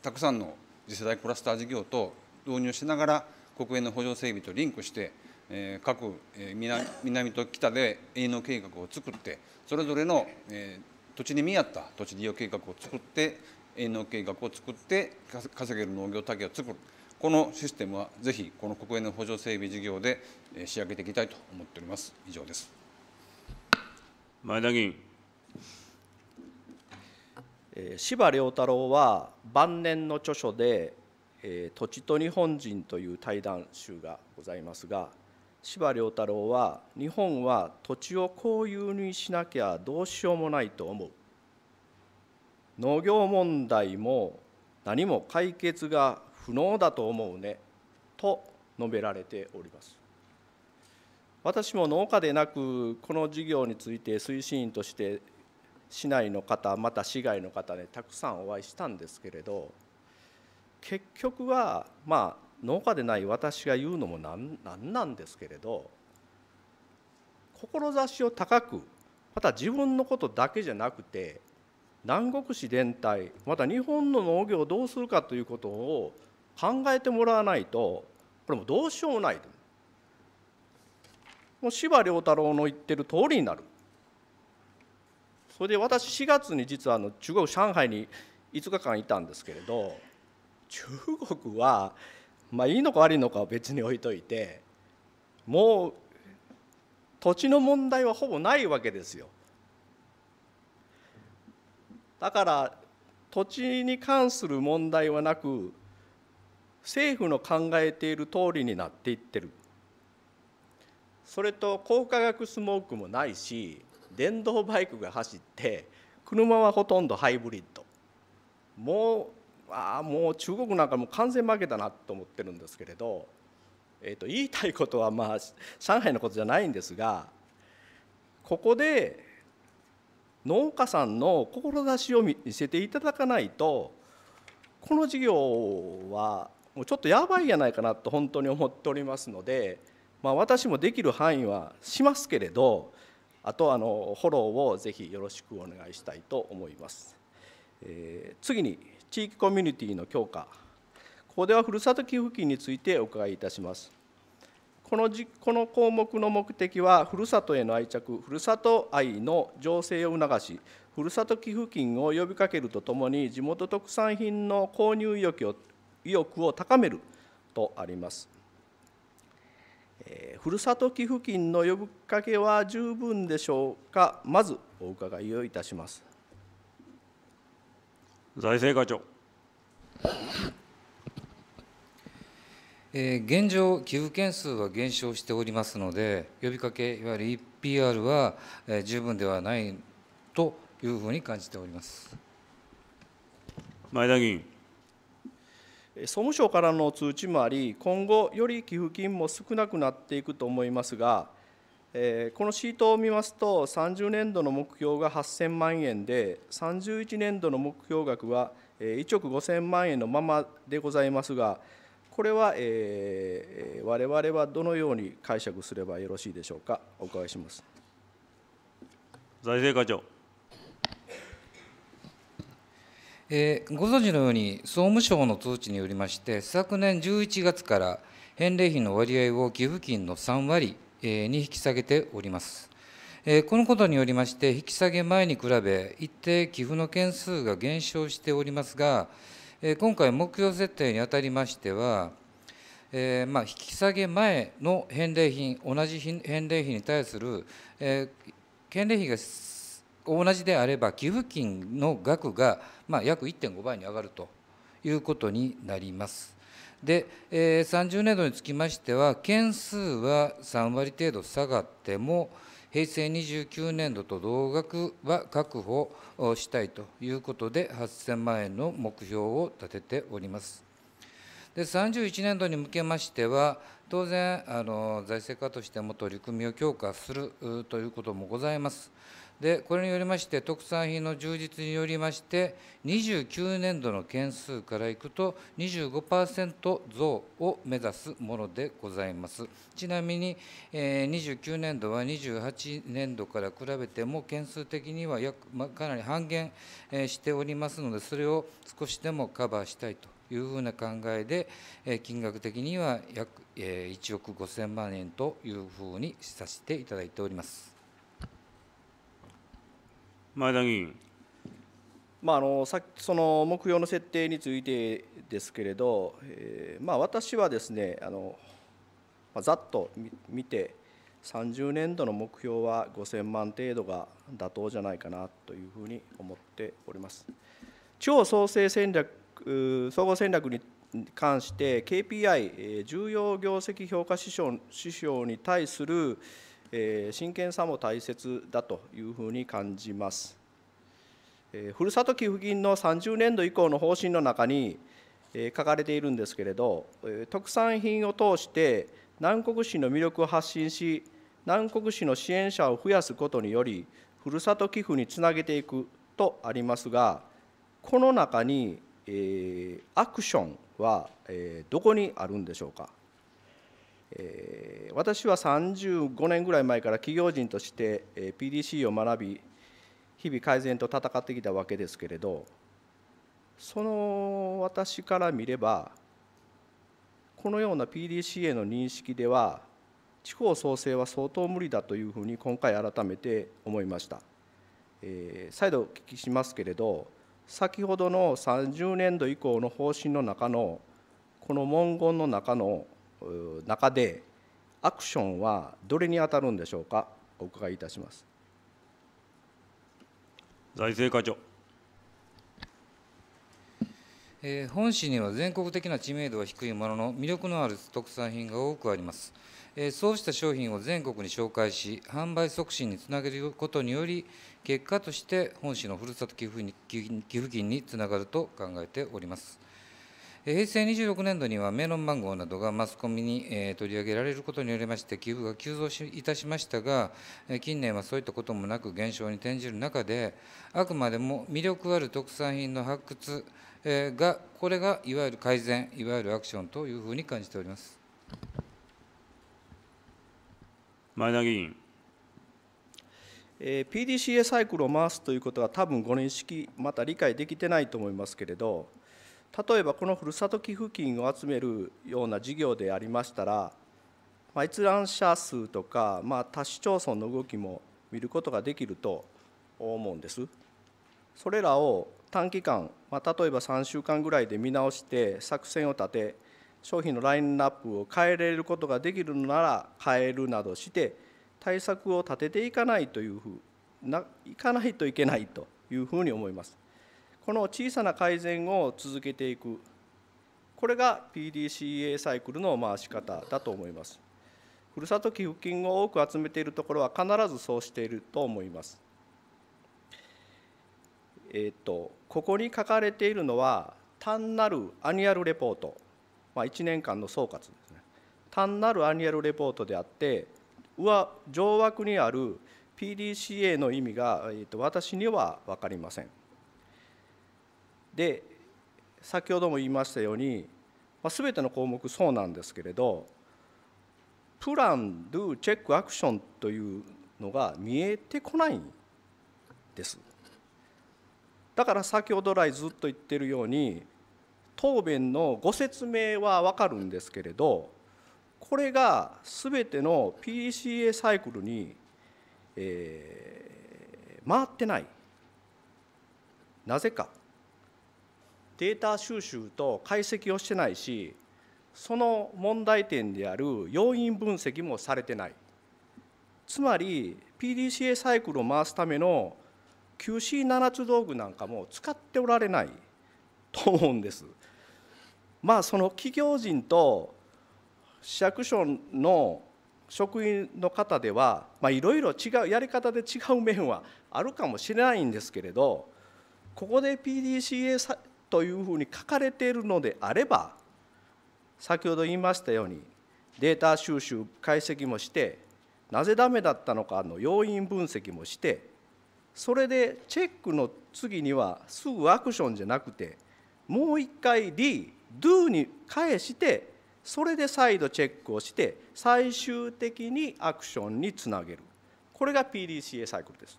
ー、たくさんの次世代クラスター事業と導入しながら国営の補助整備とリンクして、えー、各、えー、南南と北で営農計画を作ってそれぞれの、えー、土地に見合った土地利用計画を作って営農計画を作って稼げる農業体系を作る。このシステムはぜひこの国営の補助整備事業で仕上げていきたいと思っております。以上です。前田議員。柴良太郎は晩年の著書で「土地と日本人」という対談集がございますが柴良太郎は「日本は土地を公有にしなきゃどうしようもないと思う」「農業問題も何も解決が不能だと思うねと述べられております私も農家でなくこの事業について推進員として市内の方また市外の方ねたくさんお会いしたんですけれど結局はまあ農家でない私が言うのもなんなんですけれど志を高くまた自分のことだけじゃなくて南国市全体また日本の農業をどうするかということを考えてもらわないとこれもどうしようもないもう司馬太郎の言ってる通りになるそれで私4月に実はあの中国上海に5日間いたんですけれど中国はまあいいのか悪いのかは別に置いといてもう土地の問題はほぼないわけですよ。だから土地に関する問題はなく政府の考えている通りになっていってるそれと高化学スモークもないし電動バイクが走って車はほとんどハイブリッドもうあもう中国なんかもう完全負けたなと思ってるんですけれど、えー、と言いたいことはまあ上海のことじゃないんですがここで農家さんの志を見せていただかないとこの事業はもうちょっとやばいやないかなと本当に思っておりますので、まあ、私もできる範囲はしますけれどあとあのフォローをぜひよろしくお願いしたいと思います。えー、次に地域コミュニティの強化ここではふるさと寄付金についてお伺いいたします。このじこの項目の目的は、ふるさとへの愛着、ふるさと愛の醸成を促し、ふるさと寄付金を呼びかけるとともに、地元特産品の購入意欲を意欲を高めるとあります。えふるさと寄付金の呼びかけは十分でしょうか、まずお伺いをいたします財政課長。え現状、寄付件数は減少しておりますので、呼びかけ、いわゆる p r は、十分ではないというふうに感じております前田議員。総務省からの通知もあり、今後、より寄付金も少なくなっていくと思いますが、このシートを見ますと、30年度の目標が8000万円で、31年度の目標額は1億5000万円のままでございますが、これは、えれ我々はどのように解釈すればよろしいでしょうか、お伺いします。財政課長えー、ご存知のように総務省の通知によりまして昨年11月から返礼品の割合を寄付金の3割、に引き下げております、このことによりまして引き下げ前に比べ一定寄付の件数が減少しておりますが、今回目標設定にあたりましては、引き下げ前の返礼品同じ返礼品に対する、返礼品が同じであれば寄付金の額が、まあ、約1.5倍に上がるということになります。で、30年度につきましては件数は3割程度下がっても平成29年度と同額は確保したいということで8000万円の目標を立てております。で31年度に向けましては当然あの財政課としても取り組みを強化するということもございます。でこれによりまして特産品の充実によりまして29年度の件数からいくと25%増を目指すものでございますちなみに、えー、29年度は28年度から比べても件数的には約、ま、かなり半減、えー、しておりますのでそれを少しでもカバーしたいというふうな考えで、えー、金額的には約、えー、1億5000万円というふうにさせていただいております。前田議員。まあ、あのさその目標の設定についてですけれど、えーまあ、私はですねあの、まあ、ざっと見て30年度の目標は5000万程度が妥当じゃないかなというふうに思っております。地方創生戦略総合戦略に関して KPI 重要業績評価指標に対するえ真剣さも大切だというふうに感じます。えふるさと寄付金の30年度以降の方針の中に、え書かれているんですけれど、え特産品を通して南国市の魅力を発信し南国市の支援者を増やすことによりふるさと寄付につなげていくとありますがこの中に、えアクションは、えどこにあるんでしょうか。え私は35年ぐらい前から企業人として PDC を学び日々改善と戦ってきたわけですけれどその私から見ればこのような PDCA の認識では地方創生は相当無理だというふうに今回改めて思いました、えー、再度お聞きしますけれど先ほどの30年度以降の方針の中のこの文言の中の中でアクションはどれに当たるんでしょうかお伺いいたします財政課長、えー、本市には全国的な知名度は低いものの魅力のある特産品が多くあります、えー、そうした商品を全国に紹介し販売促進につなげることにより結果として本市のふるさと寄付金につながると考えております平成26年度にはメロン番号などがマスコミに、取り上げられることによりまして寄付が急増しいたしましたが近年はそういったこともなく減少に転じる中であくまでも魅力ある特産品の発掘、えがこれがいわゆる改善いわゆるアクションというふうに感じております前田議員。えー、PDCA サイクルを回すということは多分ご認識また理解できてないと思いますけれど例えばこのふるさと寄付金を集めるような事業でありましたら、まあ、閲覧者数とか、まあ、他市町村の動きも見ることができると思うんです。それらを短期間、まあ、例えば3週間ぐらいで見直して作戦を立て商品のラインナップを変えれることができるのなら変えるなどして対策を立てていかないというふうないかないといけないというふうに思います。この小さな改善を続けていくこれが PDCA サイクルの回し方だと思いますふるさと寄付金を多く集めているところは必ずそうしていると思いますえっ、とここに書かれているのは単なるアニュアルレポート、まあ、1年間の総括ですね単なるアニュアルレポートであって上枠にある PDCA の意味が、えっと、と私には分かりませんで先ほども言いましたように、まあ、全ての項目そうなんですけれどプラン、ドゥ、チェック、アクションというのが見えてこないんです。だから先ほど来ずっと言ってるように答弁のご説明は分かるんですけれどこれが全ての PCA サイクルに、えー、回ってないなぜかデータ収集と解析をしてないしその問題点である要因分析もされてないつまり PDCA サイクルを回すための QC7 つ道具なんかも使っておられないと思うんです。まあその企業人と市役所の職員の方ではいろいろ違うやり方で違う面はあるかもしれないんですけれどここで PDCA というふうに書かれているのであれば先ほど言いましたようにデータ収集解析もしてなぜダメだったのかの要因分析もしてそれでチェックの次にはすぐアクションじゃなくてもう一回 D do に返してそれで再度チェックをして最終的にアクションにつなげるこれが PDCA サイクルです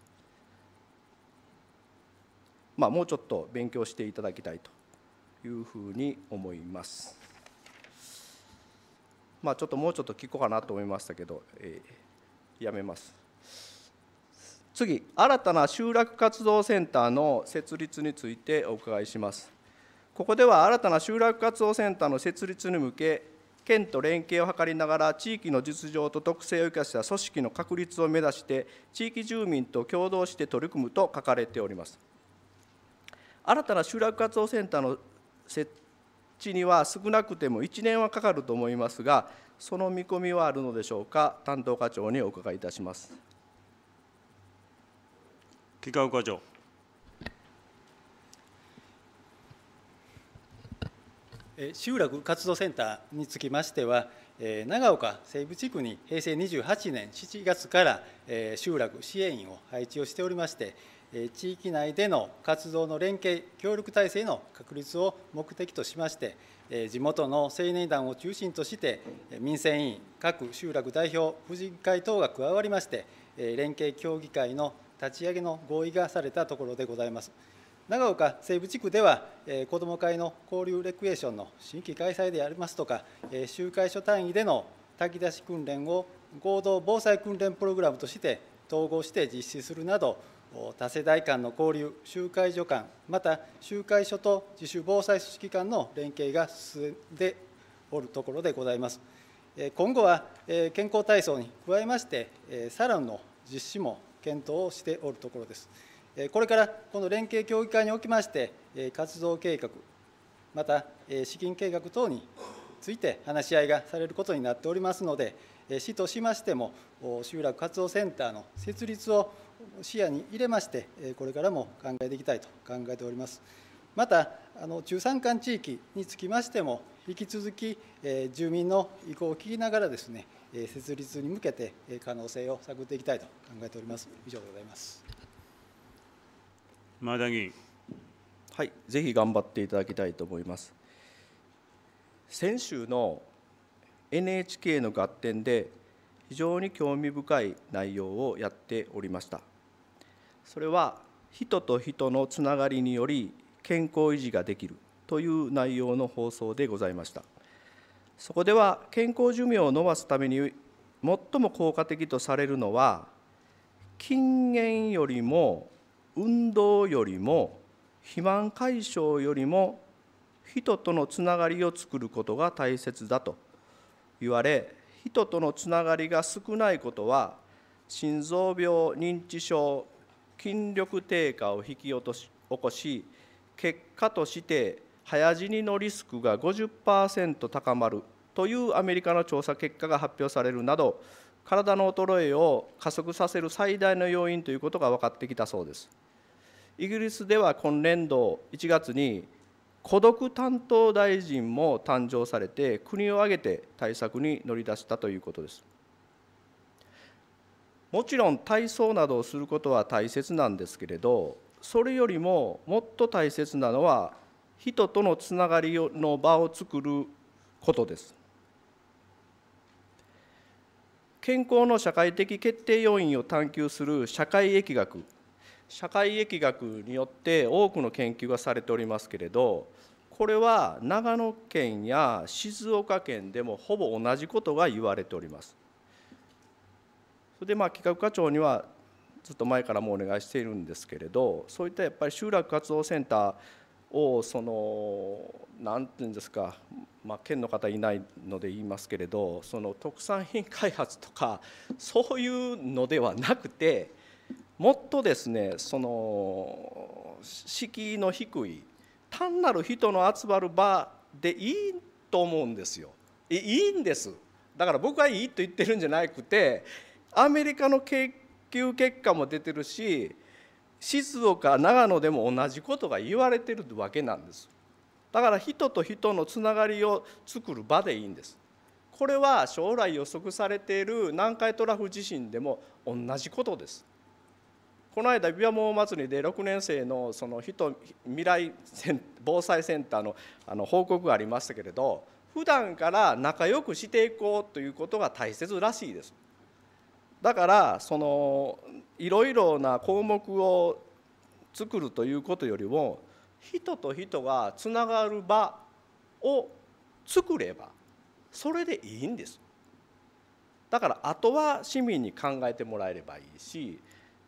まあ、もうちょっと勉強していただきたいというふうに思います。まあ、ちょっともうちょっと聞こうかなと思いましたけど、えー、やめます。次、新たな集落活動センターの設立についてお伺いします。ここでは新たな集落活動センターの設立に向け、県と連携を図りながら地域の実情と特性を生かした組織の確立を目指して地域住民と共同して取り組むと書かれております新たな集落活動センターの設置には少なくても1年はかかると思いますが、その見込みはあるのでしょうか、担当課長にお伺いいたします。企画課長。集落活動センターにつきましては、長岡西部地区に平成28年7月から集落支援員を配置をしておりまして、地域内での活動の連携協力体制の確立を目的としまして地元の青年団を中心として民生委員各集落代表婦人会等が加わりまして連携協議会の立ち上げの合意がされたところでございます。長岡西部地区では、え子ども会の交流レクエーションの新規開催でありますとか、え集会所単位での炊き出し訓練を合同防災訓練プログラムとして統合して実施するなど、多世代間の交流、集会所間、また集会所と自主防災組織間の連携が進んでおるところでございます。今後は健康体操に加えまして、サロンの実施も検討をしておるところです。これからこの連携協議会におきまして、活動計画、また資金計画等について話し合いがされることになっておりますので、市としましても、集落活動センターの設立を視野に入れまして、これからも考えていきたいと考えております。また、あの中山間地域につきましても、引き続きえ住民の意向を聞きながらですね、え設立に向けてえ可能性を探っていきたいと考えております。以上でございます。前田議員。はい、ぜひ頑張っていただきたいと思います。先週の NHK の合点で非常に興味深い内容をやっておりましたそれは人と人のつながりにより健康維持ができるという内容の放送でございましたそこでは健康寿命を延ばすために最も効果的とされるのは禁煙よりも運動よりも肥満解消よりも人とのつながりを作ることが大切だと言われ人とのつながりが少ないことは心臓病認知症筋力低下を引き落とし起こし結果として早死にのリスクが50%高まるというアメリカの調査結果が発表されるなど体の衰えを加速させる最大の要因ということが分かってきたそうですイギリスでは今年度1月に孤独担当大臣も誕生されて国を挙げて対策に乗り出したということですもちろん体操などをすることは大切なんですけれどそれよりももっと大切なのは人とのつながりの場を作ることです健康の社会的決定要因を探求する社会疫学社会疫学によって多くの研究がされておりますけれどこれは長野県や静岡県でもほぼ同じことが言われております。それでまあ企画課長にはずっと前からもお願いしているんですけれどそういったやっぱり集落活動センターをその何て言うんですか、まあ、県の方いないので言いますけれどその特産品開発とかそういうのではなくてもっとですねその敷居の低い単なる人の集まる場でいいと思うんですよ。いいんですだから僕はいいと言ってるんじゃなくてアメリカの研究結果も出てるし静岡長野でも同じことが言われてるわけなんですだから人と人のつながりを作る場でいいんですこれは将来予測されている南海トラフ地震でも同じことですこの間琵琶湖祭りで6年生のその人未来防災センターのあの報告がありましたけれど普段から仲良くしていこうということが大切らしいです。だからそのいろいろな項目を作るということよりも人と人がつながる場を作ればそれでいいんです。だからあとは市民に考えてもらえればいいし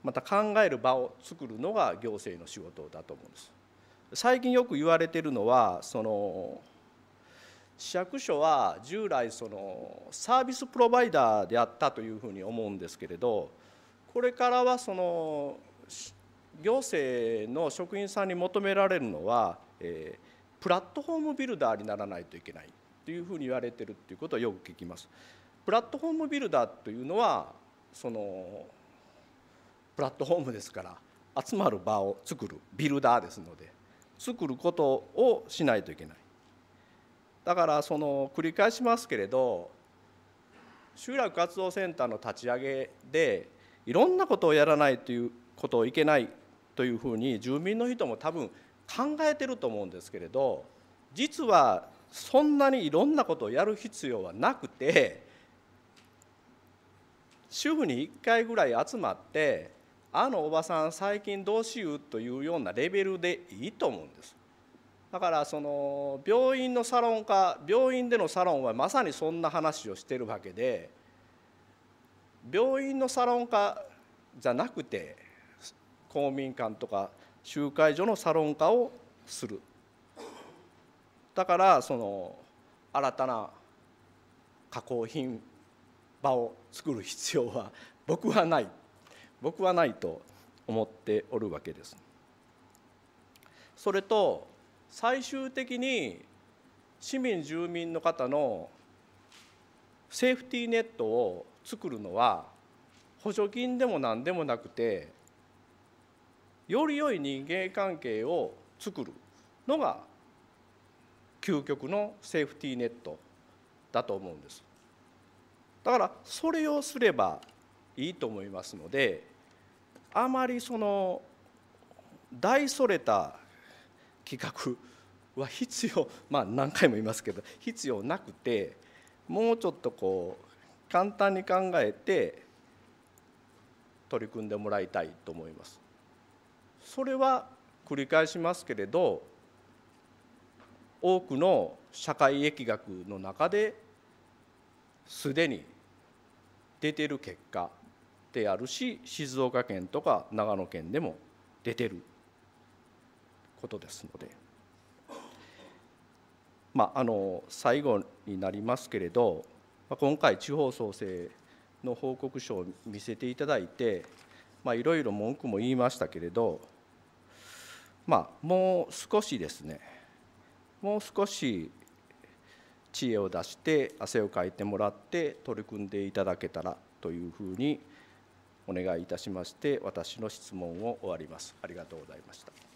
また考える場を作るのが行政の仕事だと思うんです。最近よく言われてるのはその市役所は従来そのサービスプロバイダーであったというふうに思うんですけれどこれからはその行政の職員さんに求められるのは、えー、プラットフォームビルダーにならないといけないというふうに言われてるっていうことはよく聞きます。プラットフォームビルダーというのはそのプラットフォームですから集まる場を作るビルダーですので作ることをしないといけないだからその繰り返しますけれど集落活動センターの立ち上げでいろんなことをやらないということをいけないというふうに住民の人も多分考えてると思うんですけれど実はそんなにいろんなことをやる必要はなくて主婦に1回ぐらい集まってあのおばさん最近どうしようというようなレベルでいいと思うんですだからその病院のサロンか病院でのサロンはまさにそんな話をしてるわけで病院のサロン化じゃなくて公民館とか集会所のサロン化をするだからその新たな加工品場を作る必要は僕はない僕はないと思っておるわけです。それと最終的に市民住民の方のセーフティーネットを作るのは補助金でも何でもなくてより良い人間関係を作るのが究極のセーフティーネットだと思うんですだからそれをすればいいと思いますのであまりその大それた企画は必要まあ何回も言いますけど必要なくてもうちょっとこう簡単に考えて取り組んでもらいたいと思います。それは繰り返しますけれど多くの社会疫学の中ですでに出ている結果であるし静岡県とか長野県でも出てることですので、まあ、あの最後になりますけれど今回地方創生の報告書を見せていただいていろいろ文句も言いましたけれど、まあ、もう少しですねもう少し知恵を出して汗をかいてもらって取り組んでいただけたらというふうにお願いいたしまして私の質問を終わりますありがとうございました